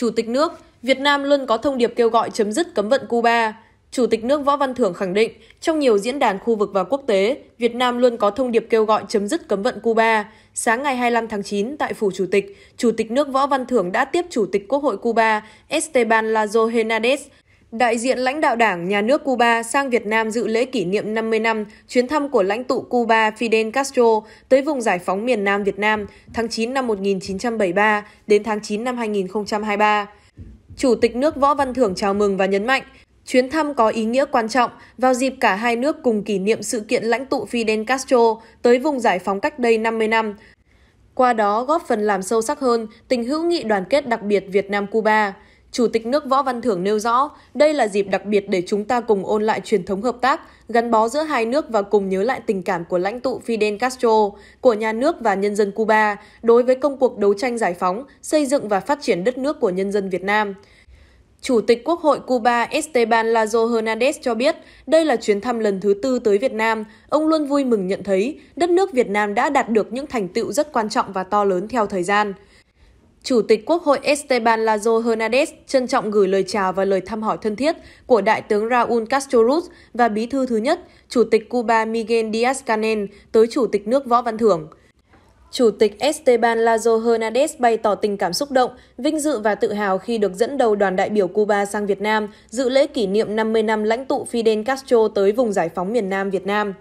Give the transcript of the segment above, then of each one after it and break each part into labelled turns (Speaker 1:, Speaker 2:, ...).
Speaker 1: Chủ tịch nước, Việt Nam luôn có thông điệp kêu gọi chấm dứt cấm vận Cuba. Chủ tịch nước Võ Văn Thưởng khẳng định, trong nhiều diễn đàn khu vực và quốc tế, Việt Nam luôn có thông điệp kêu gọi chấm dứt cấm vận Cuba. Sáng ngày 25 tháng 9 tại Phủ Chủ tịch, Chủ tịch nước Võ Văn Thưởng đã tiếp Chủ tịch Quốc hội Cuba Esteban Lazo Hernandez Đại diện lãnh đạo Đảng, Nhà nước Cuba sang Việt Nam dự lễ kỷ niệm 50 năm chuyến thăm của lãnh tụ Cuba Fidel Castro tới vùng giải phóng miền Nam Việt Nam tháng 9 năm 1973 đến tháng 9 năm 2023. Chủ tịch nước Võ Văn Thưởng chào mừng và nhấn mạnh, chuyến thăm có ý nghĩa quan trọng vào dịp cả hai nước cùng kỷ niệm sự kiện lãnh tụ Fidel Castro tới vùng giải phóng cách đây 50 năm, qua đó góp phần làm sâu sắc hơn tình hữu nghị đoàn kết đặc biệt Việt Nam-Cuba. Chủ tịch nước Võ Văn Thưởng nêu rõ, đây là dịp đặc biệt để chúng ta cùng ôn lại truyền thống hợp tác, gắn bó giữa hai nước và cùng nhớ lại tình cảm của lãnh tụ Fidel Castro, của nhà nước và nhân dân Cuba đối với công cuộc đấu tranh giải phóng, xây dựng và phát triển đất nước của nhân dân Việt Nam. Chủ tịch Quốc hội Cuba Esteban Lazo Hernandez cho biết, đây là chuyến thăm lần thứ tư tới Việt Nam. Ông luôn vui mừng nhận thấy đất nước Việt Nam đã đạt được những thành tựu rất quan trọng và to lớn theo thời gian. Chủ tịch Quốc hội Esteban Lazo Hernandez trân trọng gửi lời chào và lời thăm hỏi thân thiết của Đại tướng Raúl Castro Ruz và Bí thư thứ nhất, Chủ tịch Cuba Miguel Díaz-Canel tới Chủ tịch nước Võ Văn Thưởng. Chủ tịch Esteban Lazo Hernandez bày tỏ tình cảm xúc động, vinh dự và tự hào khi được dẫn đầu đoàn đại biểu Cuba sang Việt Nam dự lễ kỷ niệm 50 năm lãnh tụ Fidel Castro tới vùng giải phóng miền Nam Việt Nam.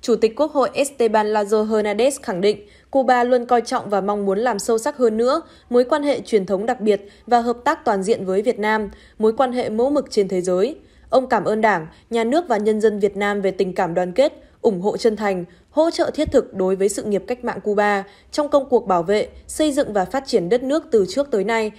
Speaker 1: Chủ tịch Quốc hội Esteban Lazo Hernandez khẳng định Cuba luôn coi trọng và mong muốn làm sâu sắc hơn nữa mối quan hệ truyền thống đặc biệt và hợp tác toàn diện với Việt Nam, mối quan hệ mẫu mực trên thế giới. Ông cảm ơn Đảng, Nhà nước và nhân dân Việt Nam về tình cảm đoàn kết, ủng hộ chân thành, hỗ trợ thiết thực đối với sự nghiệp cách mạng Cuba trong công cuộc bảo vệ, xây dựng và phát triển đất nước từ trước tới nay,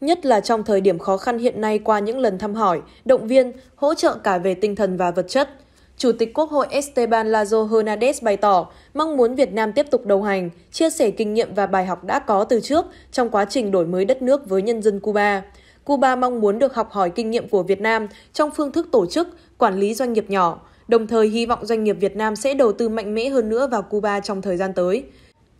Speaker 1: nhất là trong thời điểm khó khăn hiện nay qua những lần thăm hỏi, động viên, hỗ trợ cả về tinh thần và vật chất – Chủ tịch Quốc hội Esteban Lazo Hernandez bày tỏ mong muốn Việt Nam tiếp tục đồng hành, chia sẻ kinh nghiệm và bài học đã có từ trước trong quá trình đổi mới đất nước với nhân dân Cuba. Cuba mong muốn được học hỏi kinh nghiệm của Việt Nam trong phương thức tổ chức, quản lý doanh nghiệp nhỏ, đồng thời hy vọng doanh nghiệp Việt Nam sẽ đầu tư mạnh mẽ hơn nữa vào Cuba trong thời gian tới.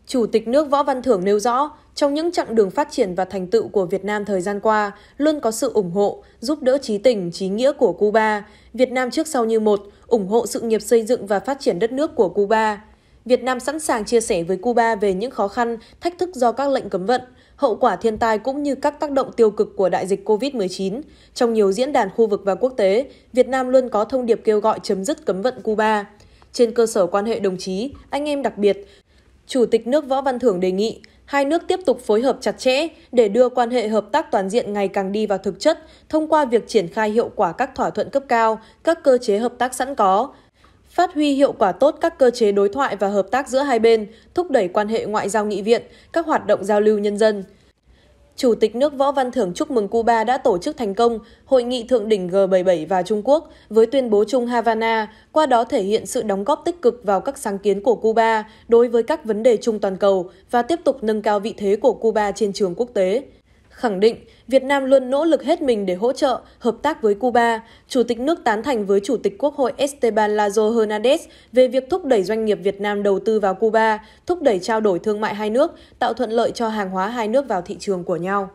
Speaker 1: Chủ tịch nước Võ Văn Thưởng nêu rõ, trong những chặng đường phát triển và thành tựu của Việt Nam thời gian qua, luôn có sự ủng hộ, giúp đỡ trí tình, trí nghĩa của Cuba. Việt Nam trước sau như một, ủng hộ sự nghiệp xây dựng và phát triển đất nước của Cuba. Việt Nam sẵn sàng chia sẻ với Cuba về những khó khăn, thách thức do các lệnh cấm vận, hậu quả thiên tai cũng như các tác động tiêu cực của đại dịch COVID-19. Trong nhiều diễn đàn khu vực và quốc tế, Việt Nam luôn có thông điệp kêu gọi chấm dứt cấm vận Cuba. Trên cơ sở quan hệ đồng chí, anh em đặc biệt, Chủ tịch nước Võ Văn Thưởng đề nghị hai nước tiếp tục phối hợp chặt chẽ để đưa quan hệ hợp tác toàn diện ngày càng đi vào thực chất thông qua việc triển khai hiệu quả các thỏa thuận cấp cao, các cơ chế hợp tác sẵn có, phát huy hiệu quả tốt các cơ chế đối thoại và hợp tác giữa hai bên, thúc đẩy quan hệ ngoại giao nghị viện, các hoạt động giao lưu nhân dân. Chủ tịch nước Võ Văn Thưởng chúc mừng Cuba đã tổ chức thành công hội nghị thượng đỉnh G77 và Trung Quốc với tuyên bố chung Havana, qua đó thể hiện sự đóng góp tích cực vào các sáng kiến của Cuba đối với các vấn đề chung toàn cầu và tiếp tục nâng cao vị thế của Cuba trên trường quốc tế khẳng định Việt Nam luôn nỗ lực hết mình để hỗ trợ, hợp tác với Cuba. Chủ tịch nước tán thành với Chủ tịch Quốc hội Esteban Lazo Hernandez về việc thúc đẩy doanh nghiệp Việt Nam đầu tư vào Cuba, thúc đẩy trao đổi thương mại hai nước, tạo thuận lợi cho hàng hóa hai nước vào thị trường của nhau.